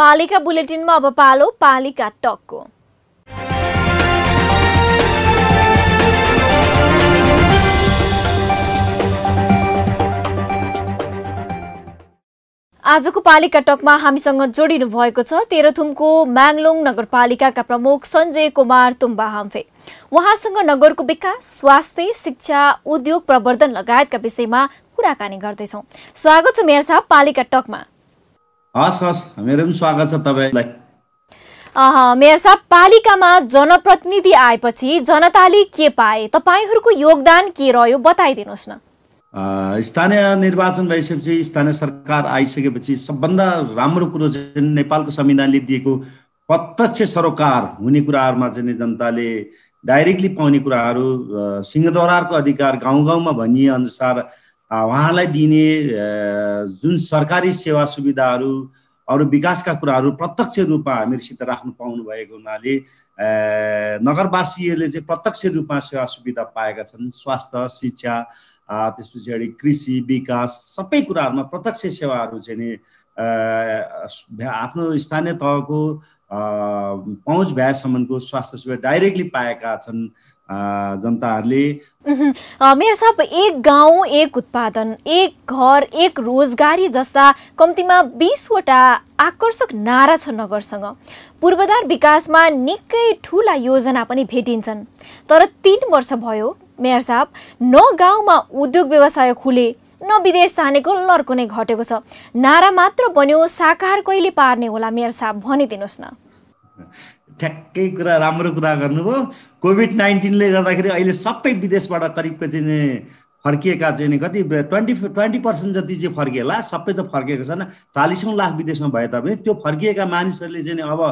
पालिका बुलेटिनमा अब पालो पालिका टकको आजको पालिका टकमा हामीसँग जोडिनु भएको छ तेह्रथुमको म्याङलोङ नगरपालिकाका प्रमुख सञ्जय कुमार तुम्बा हाम्फे उहाँसँग नगरको विकास स्वास्थ्य शिक्षा उद्योग प्रवर्धन लगायतका विषयमा कुराकानी गर्दैछौँ स्वागत छ मेयर साहब पालिका टकमा हस् हस् मेरो पनि स्वागत छ तपाईँलाई मेयर साहब पालिकामा जनप्रतिनिधि आएपछि जनताले के पाए तपाईँहरूको योगदान के रह्यो बताइदिनुहोस् न स्थानीय निर्वाचन भइसकेपछि स्थानीय सरकार आइसकेपछि सबभन्दा राम्रो कुरो चाहिँ नेपालको संविधानले दिएको प्रत्यक्ष सरोकार हुने कुराहरूमा चाहिँ जनताले डाइरेक्टली पाउने कुराहरू सिंहदरारको अधिकार गाउँ गाउँमा भनिए अनुसार उहाँलाई दिने जुन सरकारी सेवा सुविधाहरू अरू विकासका कुराहरू प्रत्यक्ष रूपमा हामीहरूसित राख्नु पाउनु भएको हुनाले नगरवासीहरूले चाहिँ प्रत्यक्ष रूपमा सेवा सुविधा पाएका छन् स्वास्थ्य शिक्षा त्यस पछाडि कृषि विकास सबै कुराहरूमा प्रत्यक्ष सेवाहरू चाहिँ नि आफ्नो स्थानीय तहको पहुँच भएसम्मको स्वास्थ्य सेवा डाइरेक्टली पाएका छन् जनताहरूले मेरो साहब एक गाउँ एक उत्पादन एक घर एक रोजगारी जस्ता कम्तीमा बिसवटा आकर्षक नारा छ नगरसँग पूर्वाधार विकासमा निकै ठुला योजना पनि भेटिन्छन् तर तिन वर्ष भयो मेयर साहब न गाउँमा उद्योग व्यवसाय खुले अन्न विदेश तानेको लर्को नै घटेको छ नारा मात्र बन्यो साकार कहिले पार्ने होला मेयर साहब भनिदिनुहोस् न ठ्याक्कै कुरा राम्रो कुरा गर्नुभयो कोभिड नाइन्टिनले गर्दाखेरि अहिले सबै विदेशबाट करिब चाहिँ फर्किएका चाहिँ कति ट्वेन्टी ट्वेन्टी पर्सेन्ट जति चाहिँ फर्किएला सबै त फर्किएको छैन चालिसौँ लाख विदेशमा भए तापनि त्यो फर्किएका मानिसहरूले चाहिँ अब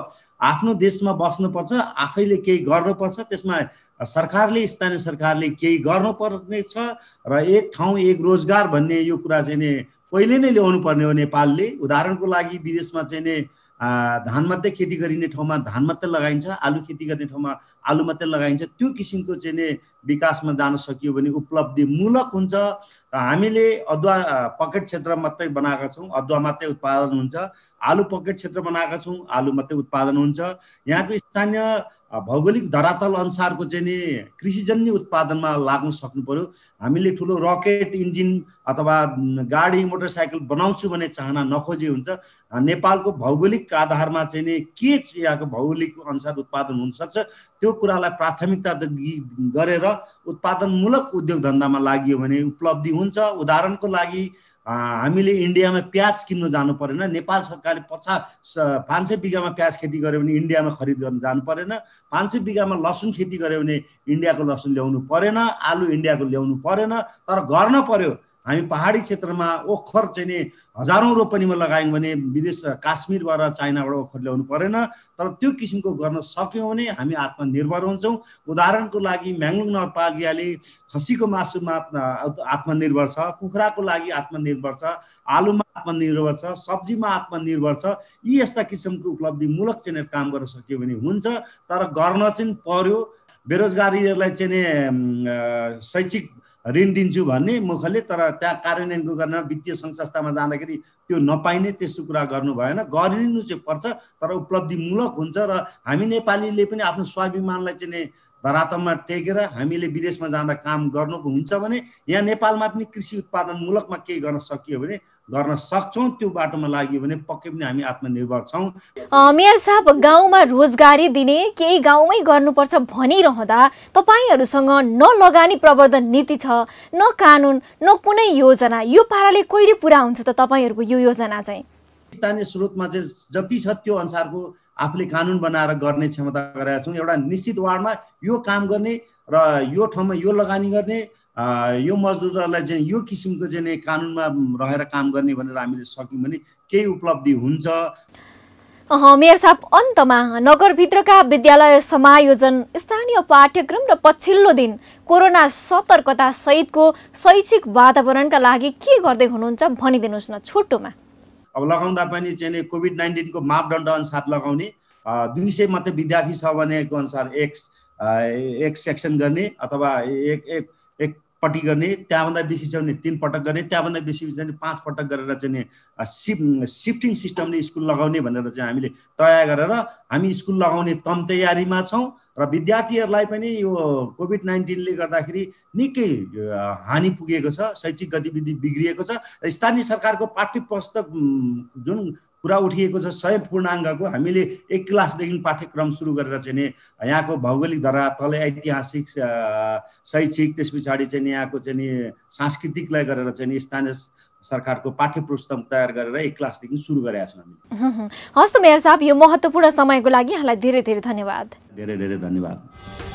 आफ्नो देशमा बस्नुपर्छ आफैले केही गर्नुपर्छ त्यसमा सरकारले स्थानीय सरकारले केही गर्नुपर्ने छ र एक ठाउँ एक रोजगार भन्ने यो कुरा चाहिँ नि पहिले नै ल्याउनु पर्ने हो नेपालले उदाहरणको लागि विदेशमा चाहिँ नि धान मात्रै खेती गरिने ठाउँमा धान मात्रै लगाइन्छ आलु खेती गर्ने ठाउँमा आलु मात्रै लगाइन्छ त्यो किसिमको चाहिँ नै विकासमा जान सकियो भने उपलब्धिमूलक हुन्छ र हामीले अदुवा पकेट क्षेत्र मात्रै बनाएका छौँ अदुवा मात्रै उत्पादन हुन्छ आलु पकेट क्षेत्र बनाएका छौँ आलु मात्रै उत्पादन हुन्छ यहाँको स्थानीय भौगोलिक धरातल अनुसारको चाहिँ नि कृषिजन्य उत्पादनमा लाग्न सक्नु पऱ्यो हामीले ठुलो रकेट इन्जिन अथवा गाडी मोटरसाइकल बनाउँछु भन्ने चाहना नखोजे हुन्छ नेपालको भौगोलिक आधारमा चाहिँ नि के यहाँको भौगोलिक अनुसार उत्पादन हुनसक्छ त्यो कुरालाई प्राथमिकता गरेर उत्पादनमूलक उद्योग धन्दामा लागियो भने उपलब्धि हुन्छ उदाहरणको लागि हामीले इन्डियामा प्याज किन्न जानु परेन नेपाल सरकारले पचास पाँच सय बिघामा प्याज खेती गऱ्यो भने इन्डियामा खरिद गर्न जानु परेन पाँच सय बिघामा लसुन खेती गऱ्यो भने इन्डियाको लसुन ल्याउनु परेन आलु इन्डियाको ल्याउनु परेन तर गर्न पर्यो हामी पहाडी क्षेत्रमा ओखर चाहिँ नि हजारौँ रोपनीमा लगायौँ भने विदेश काश्मीरबाट चाइनाबाट ओखर ल्याउनु परेन तर त्यो किसिमको गर्न सक्यौँ भने हामी आत्मनिर्भर हुन्छौँ उदाहरणको लागि म्याङ्लुङ नगरपालिकाले खसीको मासुमा आत्मनिर्भर छ कुखुराको लागि आत्मनिर्भर छ आलुमा आत्मनिर्भर छ सब्जीमा आत्मनिर्भर छ यी यस्ता किसिमको उपलब्धिमूलक चाहिँ काम गर्न सक्यो भने हुन्छ तर गर्न चाहिँ पर्यो बेरोजगारीहरूलाई चाहिँ नि शैक्षिक ऋण दिन्छु भन्ने मुखले तर त्यहाँ कार्यान्वयनको गर्न वित्तीय संस्थामा जाँदाखेरि त्यो नपाइने त्यस्तो कुरा गर्नु भएन गरिनु चाहिँ पर्छ तर उपलब्धिमूलक हुन्छ र हामी नेपालीले पनि आफ्नो स्वाभिमानलाई चाहिँ नै टेकेर हामीले विदेशमा जाँदा काम गर्नु हुन्छ भने यहाँ नेपालमा पनि कृषि उत्पादनमूलकमा केही गर्न सकियो भने गर्न सक्छौँ त्यो बाटोमा लाग्यो भने पक्कै पनि हामी आत्मनिर्भर छौँ मेयर साहब गाउँमा रोजगारी दिने केही गाउँमै गर्नुपर्छ भनिरहँदा तपाईँहरूसँग न लगानी प्रवर्धन नीति छ न कानुन न कुनै योजना यो पाराले कहिले पुरा हुन्छ त तपाईँहरूको यो योजना चाहिँ स्थानीय स्रोतमा चाहिँ जति छ त्यो अनुसारको आफूले कानुन बनाएर गर्ने क्षमता गरेका छौँ एउटा निश्चित वार्डमा यो काम गर्ने र यो ठाउँमा यो लगानी गर्ने यो मजदुरहरूलाई चाहिँ यो किसिमको चाहिँ कानुनमा रहेर काम गर्ने भनेर हामीले सक्यौँ भने केही उपलब्धि हुन्छ मेयर साहब अन्तमा नगरभित्रका विद्यालय समायोजन स्थानीय पाठ्यक्रम र पछिल्लो दिन कोरोना सतर्कता सहितको शैक्षिक वातावरणका लागि के गर्दै हुनुहुन्छ भनिदिनुहोस् न छोटोमा अब लगाउँदा पनि चाहिँ कोभिड नाइन्टिनको मापदण्ड अनुसार लगाउने दुई सय मात्रै विद्यार्थी छ भनेको अनुसार एक्स एक्स सेक्सन गर्ने अथवा एक एक पट्टि गर्ने त्यहाँभन्दा बेसी छ भने तिन पटक गर्ने त्यहाँभन्दा बेसी छ भने पाँच पटक गरेर चाहिँ सिप सिफ्टिङ सिस्टमले स्कुल लगाउने भनेर चाहिँ हामीले तयार गरेर हामी स्कुल लगाउने तम तयारीमा छौँ र विद्यार्थीहरूलाई पनि यो कोभिड नाइन्टिनले गर्दाखेरि निकै हानि पुगेको छ शैक्षिक गतिविधि बिग्रिएको छ स्थानीय सरकारको पाठ्य जुन कुरा उठिएको छ सय पूर्णाङ्गको हामीले एक क्लासदेखि पाठ्यक्रम सुरु गरेर चाहिँ नि यहाँको भौगोलिक धरा ऐतिहासिक शैक्षिक त्यस पछाडि चाहिँ यहाँको चाहिँ नि सांस्कृतिकलाई गरेर चाहिँ नि स्थानीय सरकारको पाठ्य पुस्तक तयार गरेर एक क्लासदेखि सुरु गरेका छौँ हामी हस् त मेयर साहब यो महत्त्वपूर्ण समयको लागि यहाँलाई धेरै धेरै धन्यवाद धेरै धेरै धन्यवाद